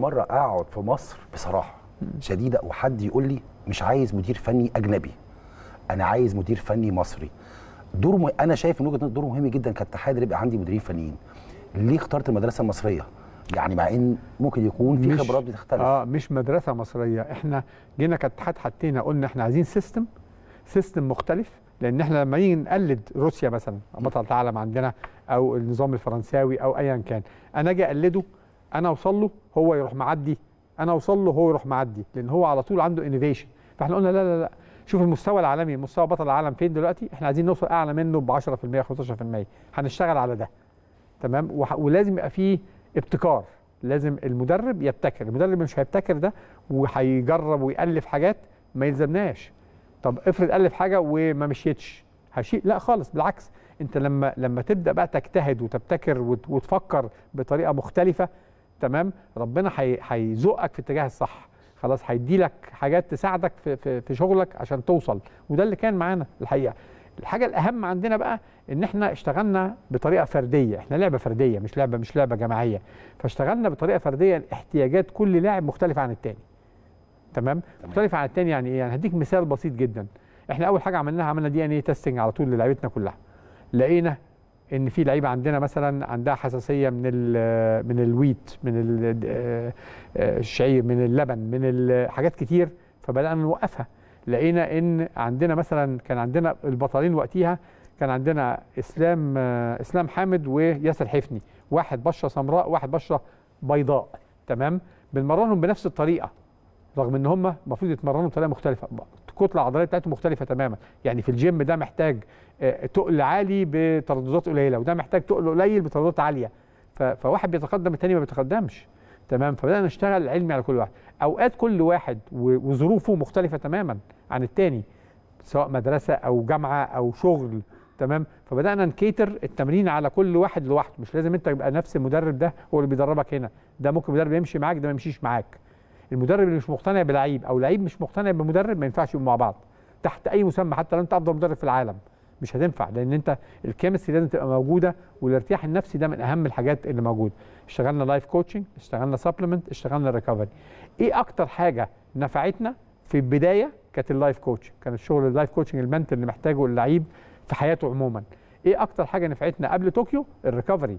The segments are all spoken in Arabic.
مره اقعد في مصر بصراحه شديده وحد يقول لي مش عايز مدير فني اجنبي انا عايز مدير فني مصري دور م... انا شايف من وجهه دور مهم جدا كاتحاد اللي يبقى عندي مديرين فنيين ليه اخترت المدرسه المصريه يعني مع ان ممكن يكون في خبرات بتختلف اه مش مدرسه مصريه احنا جينا كاتحاد حطينا قلنا احنا عايزين سيستم سيستم مختلف لان احنا لما نيجي نقلد روسيا مثلا بطل العالم عندنا او النظام الفرنساوي او ايا كان انا اجي اقلده انا اوصل له هو يروح معدي انا اوصل له هو يروح معدي لان هو على طول عنده انوفيشن فاحنا قلنا لا لا لا شوف المستوى العالمي مستوى بطل العالم فين دلوقتي احنا عايزين نوصل اعلى منه ب 10% 15% هنشتغل على ده تمام ولازم يبقى فيه ابتكار لازم المدرب يبتكر المدرب مش هيبتكر ده وهيجرب ويالف حاجات ما يلزمناش طب افرض الف حاجه وما مشيتش هشيء لا خالص بالعكس انت لما لما تبدا بقى تجتهد وتبتكر وتفكر بطريقه مختلفه تمام ربنا هيزقك في الاتجاه الصح خلاص هيدي لك حاجات تساعدك في, في, في شغلك عشان توصل وده اللي كان معانا الحقيقه الحاجه الاهم عندنا بقى ان احنا اشتغلنا بطريقه فرديه احنا لعبه فرديه مش لعبه مش لعبه جماعيه فاشتغلنا بطريقه فرديه احتياجات كل لاعب مختلفه عن التاني تمام, تمام. مختلفه عن التاني يعني ايه يعني هديك مثال بسيط جدا احنا اول حاجه عملناها عملنا دي ان ايه تيستنج على طول للعيبتنا كلها لقينا ان في لعيبه عندنا مثلا عندها حساسيه من من الويت من آه، الشعير من اللبن من حاجات كتير فبدانا نوقفها لقينا ان عندنا مثلا كان عندنا البطلين وقتها كان عندنا اسلام آه، اسلام حامد وياسر حفني واحد بشره سمراء واحد بشره بيضاء تمام بنمرنهم بنفس الطريقه رغم ان هم المفروض يتمرنوا بطريقه مختلفه الكتله العضليه بتاعته مختلفه تماما يعني في الجيم ده محتاج آه، تقل عالي بترددات قليله وده محتاج تقل قليل بترددات عاليه فواحد بيتقدم الثاني ما بيتقدمش تمام فبدانا نشتغل علمي على كل واحد اوقات كل واحد وظروفه مختلفه تماما عن الثاني سواء مدرسه او جامعه او شغل تمام فبدانا نكيتر التمرين على كل واحد لوحده مش لازم انت يبقى نفس المدرب ده هو اللي بيدربك هنا ده ممكن مدرب يمشي معاك ده ما يمشيش معاك المدرب اللي مش مقتنع بلعيب او لعيب مش مقتنع بمدرب ما ينفعش يبقوا مع بعض تحت اي مسمى حتى لو انت افضل مدرب في العالم مش هتنفع لان انت الكيمستري لازم تبقى موجوده والارتياح النفسي ده من اهم الحاجات اللي موجوده اشتغلنا لايف كوتشنج اشتغلنا سبلمنت اشتغلنا ريكفري ايه اكتر حاجه نفعتنا في البدايه كانت اللايف كوتشنج كان الشغل اللايف كوتشنج المنت اللي محتاجه اللعيب في حياته عموما ايه اكتر حاجه نفعتنا قبل طوكيو الريكفري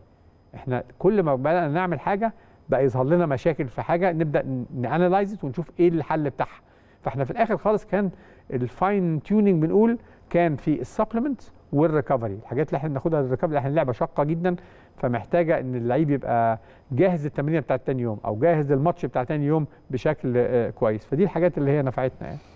احنا كل ما بدانا نعمل حاجه بقى يظهر لنا مشاكل في حاجه نبدا نانلايز ونشوف ايه الحل بتاعها فاحنا في الاخر خالص كان الفاين تيوننج بنقول كان في السبلمنت والريكفري الحاجات اللي احنا بناخدها للريكفري احنا اللعبه شاقه جدا فمحتاجه ان اللعيب يبقى جاهز للتمرين بتاع تاني يوم او جاهز للماتش بتاع تاني يوم بشكل آه، كويس فدي الحاجات اللي هي نفعتنا يعني